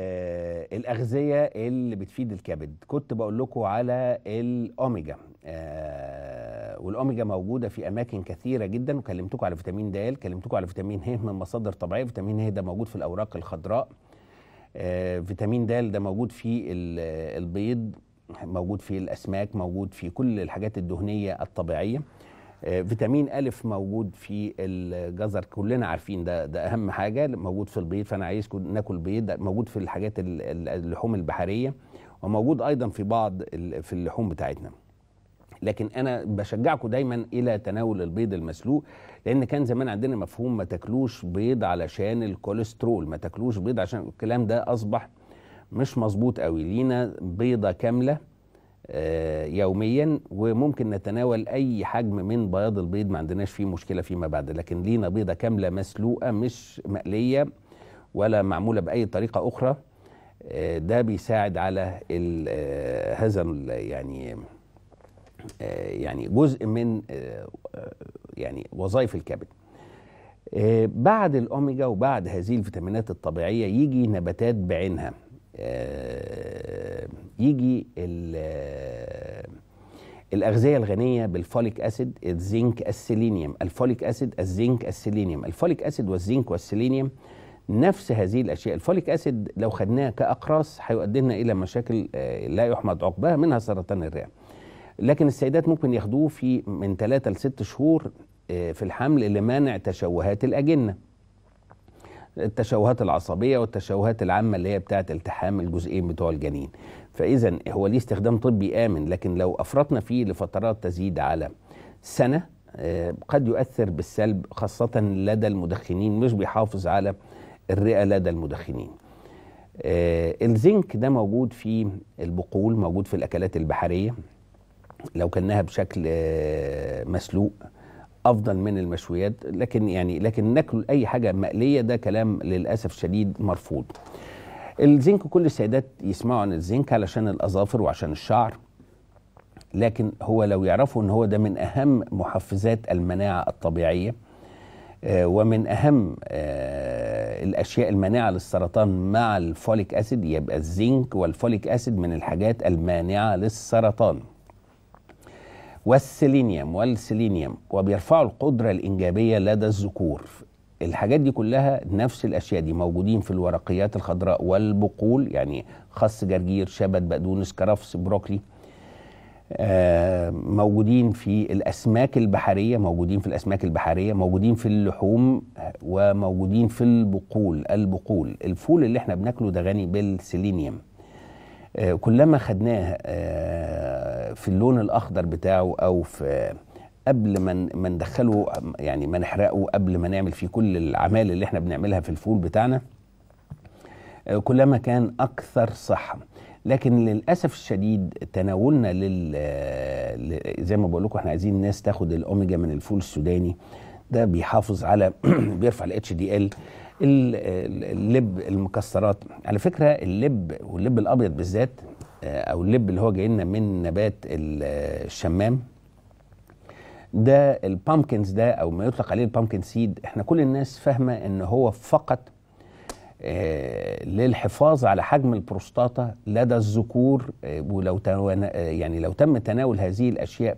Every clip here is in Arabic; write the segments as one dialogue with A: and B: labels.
A: آه الاغذيه اللي بتفيد الكبد كنت بقول لكم على الاوميجا آه والاوميجا موجوده في اماكن كثيره جدا وكلمتكم على فيتامين د كلمتكم على فيتامين ه من مصادر طبيعيه فيتامين ه ده موجود في الاوراق الخضراء آه فيتامين د ده موجود في البيض موجود في الاسماك موجود في كل الحاجات الدهنيه الطبيعيه فيتامين الف موجود في الجزر كلنا عارفين ده ده اهم حاجه موجود في البيض فانا عايز ناكل بيض موجود في الحاجات اللحوم البحريه وموجود ايضا في بعض في اللحوم بتاعتنا لكن انا بشجعكم دايما الى تناول البيض المسلوق لان كان زمان عندنا مفهوم ما تاكلوش بيض علشان الكوليسترول ما تاكلوش بيض عشان الكلام ده اصبح مش مظبوط قوي لينا بيضه كامله آه، يوميا وممكن نتناول اي حجم من بياض البيض ما عندناش فيه مشكله فيما بعد لكن لينا بيضه كامله مسلوقه مش مقليه ولا معموله باي طريقه اخرى آه، ده بيساعد على هذا آه، يعني يعني جزء من يعني وظائف الكبد بعد الاوميجا وبعد هذه الفيتامينات الطبيعيه يجي نباتات بعينها يجي الأغذية الغنية بالفوليك أسيد الزنك السيلينيوم الفوليك أسيد الزنك السيلينيوم الفوليك أسيد والزنك والسيلينيوم نفس هذه الأشياء الفوليك أسيد لو خدناه كأقراص هيؤدينا إلى مشاكل آه، لا يحمد عقباها منها سرطان الرئة لكن السيدات ممكن ياخدوه في من 3 ل 6 شهور آه، في الحمل لمنع تشوهات الأجنة التشوهات العصبية والتشوهات العامة اللي هي بتاعة التحام الجزئين بتوع الجنين فاذا هو ليه استخدام طبي امن لكن لو افرطنا فيه لفترات تزيد على سنه آه، قد يؤثر بالسلب خاصه لدى المدخنين مش بيحافظ على الرئه لدى المدخنين آه، الزنك ده موجود في البقول موجود في الاكلات البحريه لو كانها بشكل آه، مسلوق افضل من المشويات لكن يعني لكن ناكل اي حاجه مقليه ده كلام للاسف شديد مرفوض الزنك كل السيدات يسمعوا عن الزنك علشان الاظافر وعشان الشعر لكن هو لو يعرفوا ان هو ده من اهم محفزات المناعه الطبيعيه آه، ومن اهم آه، الاشياء المانعه للسرطان مع الفوليك اسيد يبقى الزنك والفوليك اسيد من الحاجات المانعه للسرطان والسيلينيوم والسيلينيوم وبيرفعوا القدره الانجابيه لدى الذكور الحاجات دي كلها نفس الاشياء دي موجودين في الورقيات الخضراء والبقول يعني خس جرجير شبت بقدونس كرفس بروكلي آه موجودين في الاسماك البحريه موجودين في الاسماك البحريه موجودين في اللحوم وموجودين في البقول البقول الفول اللي احنا بناكله ده غني بالسيلينيوم آه كلما خدناه آه في اللون الاخضر بتاعه او في قبل ما ما ندخله يعني ما نحرقه قبل ما نعمل فيه كل الاعمال اللي احنا بنعملها في الفول بتاعنا آه، كلما كان اكثر صحه لكن للاسف الشديد تناولنا لل آه، زي ما بقول لكم احنا عايزين الناس تاخد الاوميجا من الفول السوداني ده بيحافظ على بيرفع الاتش دي ال اللب المكسرات على فكره اللب واللب الابيض بالذات آه، او اللب اللي هو جاي لنا من نبات الشمام ده البامكنز ده او ما يطلق عليه البامكن سيد احنا كل الناس فاهمه ان هو فقط آه، للحفاظ على حجم البروستاتا لدى الذكور آه، ولو آه، يعني لو تم تناول هذه الاشياء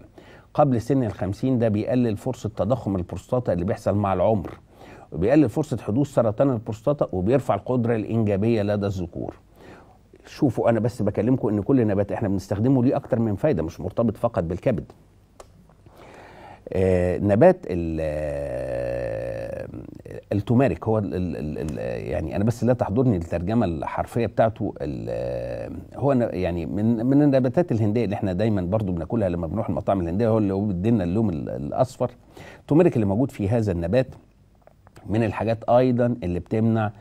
A: قبل سن الخمسين ده بيقلل فرصه تضخم البروستاتا اللي بيحصل مع العمر وبيقلل فرصه حدوث سرطان البروستاتا وبيرفع القدره الانجابيه لدى الذكور شوفوا انا بس بكلمكم ان كل نبات احنا بنستخدمه ليه اكتر من فايده مش مرتبط فقط بالكبد آه، نبات آه، التوماريك هو ال الـ الـ يعني انا بس لا تحضرني الترجمه الحرفيه بتاعته آه، هو يعني من من النباتات الهنديه اللي احنا دايما برضو بناكلها لما بنروح المطاعم الهنديه هو اللي بيدينا اللون الاصفر التوماريك اللي موجود في هذا النبات من الحاجات ايضا اللي بتمنع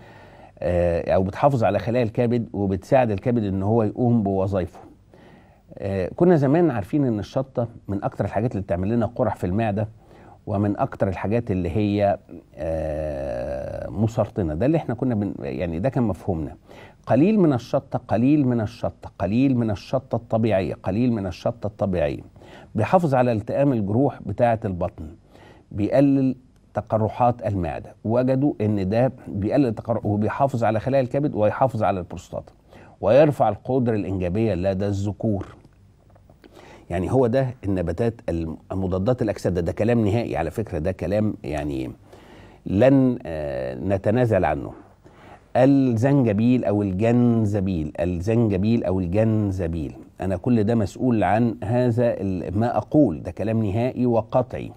A: او بتحافظ على خلايا الكبد وبتساعد الكبد ان هو يقوم بوظائفه آه، كنا زمان عارفين ان الشطه من اكتر الحاجات اللي بتعمل لنا قرح في المعده ومن اكتر الحاجات اللي هي آه، مسرطنه ده اللي احنا كنا بن يعني ده كان مفهومنا قليل من الشطه قليل من الشطه قليل من الشطه الطبيعيه قليل من الشطه الطبيعيه بيحافظ على التئام الجروح بتاعه البطن بيقلل تقرحات المعده وجدوا ان ده بيقلل تقرح وبيحافظ على خلايا الكبد ويحافظ على البروستاتا ويرفع القدرة الإنجابية لدى الذكور يعني هو ده النباتات مضادات الاكسده ده كلام نهائي على فكره ده كلام يعني لن آه، نتنازل عنه الزنجبيل او الجنزبيل الزنجبيل او الجنزبيل انا كل ده مسؤول عن هذا ما اقول ده كلام نهائي وقطعي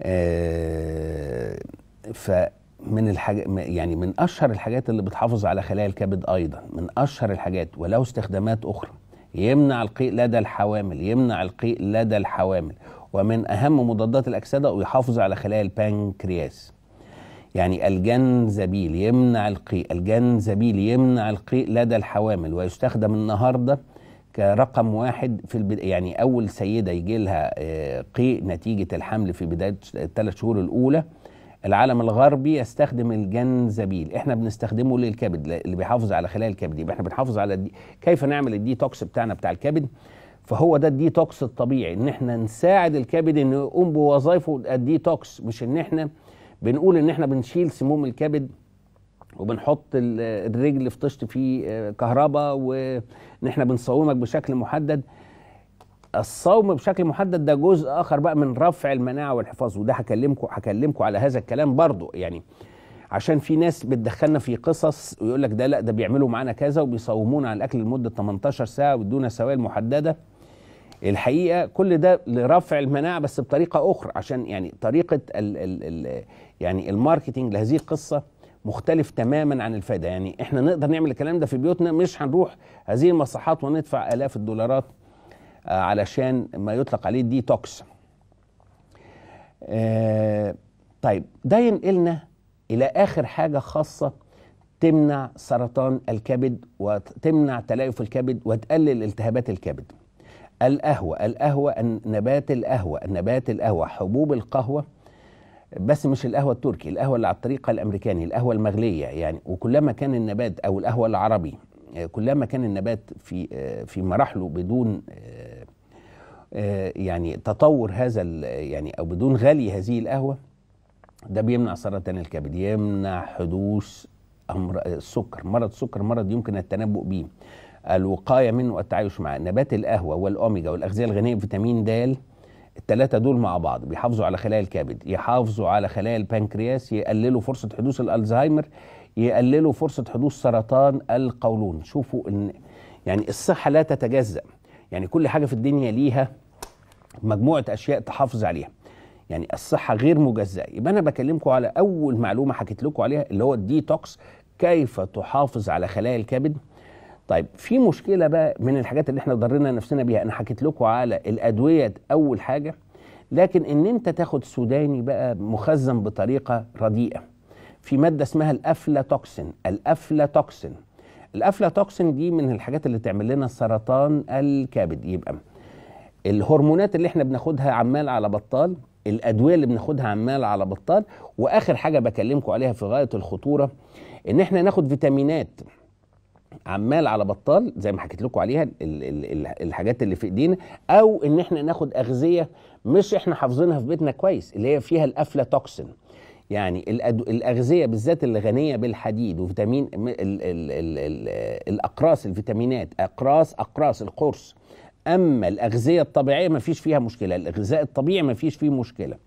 A: آه، فمن الحاج... يعني من اشهر الحاجات اللي بتحافظ على خلايا الكبد ايضا من اشهر الحاجات ولو استخدامات اخرى يمنع القيء لدى الحوامل يمنع القيء لدى الحوامل ومن أهم مضادات الأكسدة ويحافظ على خلايا البنكرياس يعني الجنزبيل يمنع القيء الجنزبيل يمنع القيء لدى الحوامل ويستخدم النهارده كرقم واحد في البدا... يعني اول سيده يجي لها آه، قيء نتيجه الحمل في بدايه الثلاث شهور الاولى العالم الغربي يستخدم الجنزبيل احنا بنستخدمه للكبد اللي بيحافظ على خلايا الكبد يبقى احنا بنحافظ على الدي... كيف نعمل الديتوكس بتاعنا بتاع الكبد فهو ده الديتوكس الطبيعي ان احنا نساعد الكبد انه يقوم بوظائفه الديتوكس مش ان احنا بنقول ان احنا بنشيل سموم الكبد وبنحط الرجل في طشت فيه آه، كهرباء وان احنا بنصومك بشكل محدد الصوم بشكل محدد ده جزء اخر بقى من رفع المناعه والحفاظ وده هكلمكم هكلمكم على هذا الكلام برضو يعني عشان في ناس بتدخلنا في قصص ويقول لك ده لا ده بيعملوا معانا كذا وبيصومونا على الاكل لمده 18 ساعه ويدونا سوائل محدده الحقيقه كل ده لرفع المناعه بس بطريقه اخرى عشان يعني طريقه الـ الـ الـ يعني الماركتينج لهذه القصه مختلف تماما عن الفائده يعني احنا نقدر نعمل الكلام ده في بيوتنا مش هنروح هذه المصحات وندفع الاف الدولارات آه، علشان ما يطلق عليه ديتوكس آه، طيب ده ينقلنا الى اخر حاجه خاصه تمنع سرطان الكبد وتمنع تليف الكبد وتقلل التهابات الكبد القهوة القهوة نبات القهوة نبات القهوة حبوب القهوة بس مش القهوة التركي القهوة اللي على الطريقة الأمريكاني القهوة المغلية يعني وكلما كان النبات أو القهوة العربي آه، كلما كان النبات في في مراحله بدون آه، يعني تطور هذا يعني او بدون غلي هذه القهوه ده بيمنع سرطان الكبد يمنع حدوث امر السكر مرض السكر مرض يمكن التنبؤ به الوقايه منه والتعايش مع نبات القهوه والاوميجا والاغذيه الغنيه بفيتامين د التلاتة دول مع بعض بيحافظوا على خلايا الكبد يحافظوا على خلايا البنكرياس يقللوا فرصه حدوث الالزهايمر يقللوا فرصه حدوث سرطان القولون شوفوا ان يعني الصحه لا تتجزأ يعني كل حاجه في الدنيا ليها مجموعه اشياء تحافظ عليها يعني الصحه غير مجزاه يبقى انا بكلمكم على اول معلومه حكيت لكم عليها اللي هو الديتوكس كيف تحافظ على خلايا الكبد طيب في مشكله بقى من الحاجات اللي احنا ضرينا نفسنا بيها انا حكيت لكم على الادويه اول حاجه لكن ان انت تاخد سوداني بقى مخزن بطريقه رديئه في ماده اسمها الافلاتوكسين الافلاتوكسين الافلاتوكسين دي من الحاجات اللي تعمل لنا سرطان الكبد يبقى الهرمونات اللي احنا بناخدها عمال على بطال الادويه اللي بناخدها عمال على بطال واخر حاجه بكلمكم عليها في غايه الخطوره ان احنا ناخد فيتامينات عمال على بطال زي ما حكيت لكم عليها الحاجات اللي في ايدينا او ان احنا ناخد اغذيه مش احنا حافظينها في بيتنا كويس اللي هي فيها الافلاتوكسين يعني الاغذيه بالذات اللي غنيه بالحديد وفيتامين الاقراص الفيتامينات اقراص اقراص القرص اما الاغذيه الطبيعيه ما فيش فيها مشكله الغذاء الطبيعي ما فيش فيه مشكله